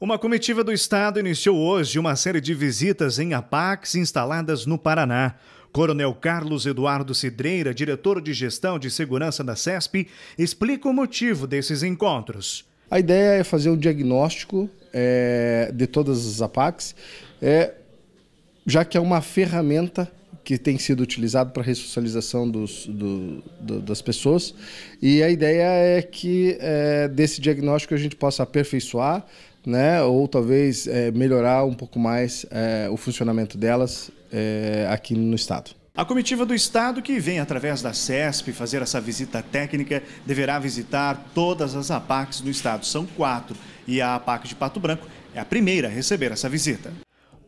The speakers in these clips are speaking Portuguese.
Uma comitiva do Estado iniciou hoje uma série de visitas em APACs instaladas no Paraná. Coronel Carlos Eduardo Cidreira, diretor de Gestão de Segurança da CESP, explica o motivo desses encontros. A ideia é fazer um diagnóstico é, de todas as APACs, é, já que é uma ferramenta que tem sido utilizada para a ressocialização dos, do, do, das pessoas. E a ideia é que é, desse diagnóstico a gente possa aperfeiçoar, né? Ou talvez é, melhorar um pouco mais é, o funcionamento delas é, aqui no estado. A comitiva do Estado, que vem através da CESP fazer essa visita técnica, deverá visitar todas as APACs do Estado. São quatro. E a APAC de Pato Branco é a primeira a receber essa visita.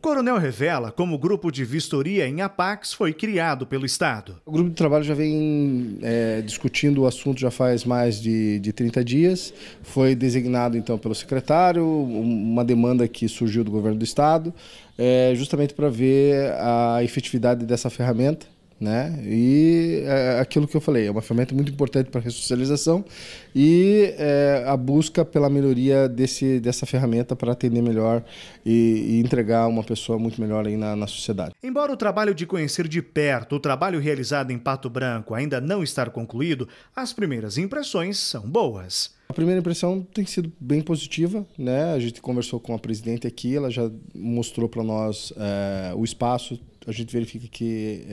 Coronel revela como o grupo de vistoria em Apax foi criado pelo Estado. O grupo de trabalho já vem é, discutindo o assunto já faz mais de, de 30 dias. Foi designado então pelo secretário, uma demanda que surgiu do governo do Estado, é, justamente para ver a efetividade dessa ferramenta né? E é, aquilo que eu falei, é uma ferramenta muito importante para a ressocialização e é, a busca pela melhoria desse, dessa ferramenta para atender melhor e, e, entregar uma pessoa muito melhor aí na, na sociedade. Embora o trabalho de conhecer de perto o trabalho realizado em Pato Branco ainda não estar concluído, as primeiras impressões são boas. A primeira impressão tem sido bem positiva, né? A gente conversou com a presidente aqui, ela já mostrou para nós é, o espaço. A gente verifica que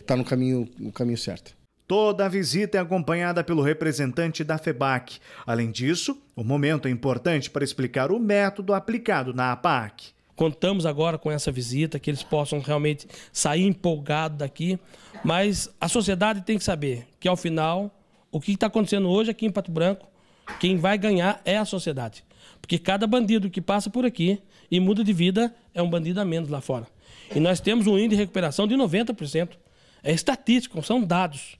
está eh, é, no caminho, no caminho certo. Toda a visita é acompanhada pelo representante da FEBAC. Além disso, o momento é importante para explicar o método aplicado na APAC. Contamos agora com essa visita, que eles possam realmente sair empolgados daqui, mas a sociedade tem que saber que, ao final, o que está acontecendo hoje aqui em Pato Branco, quem vai ganhar é a sociedade. Porque cada bandido que passa por aqui e muda de vida é um bandido a menos lá fora. E nós temos um índice de recuperação de 90%. É estatístico, são dados.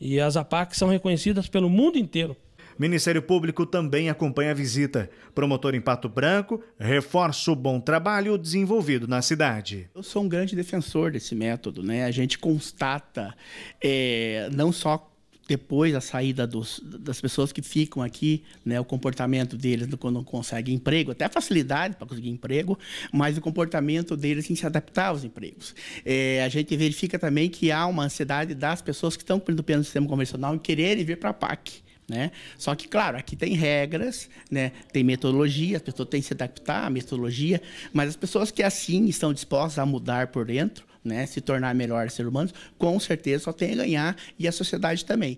E as APAC são reconhecidas pelo mundo inteiro. Ministério Público também acompanha a visita. Promotor em Pato Branco reforça o bom trabalho desenvolvido na cidade. Eu sou um grande defensor desse método, né? A gente constata é, não só depois a saída dos, das pessoas que ficam aqui, né, o comportamento deles quando não conseguem emprego, até facilidade para conseguir emprego, mas o comportamento deles em se adaptar aos empregos. É, a gente verifica também que há uma ansiedade das pessoas que estão cumprindo o sistema convencional em quererem vir para a PAC. Né? Só que, claro, aqui tem regras, né? tem metodologia, as pessoas têm que se adaptar à metodologia, mas as pessoas que assim estão dispostas a mudar por dentro, né? se tornar melhores seres humanos, com certeza só tem a ganhar e a sociedade também.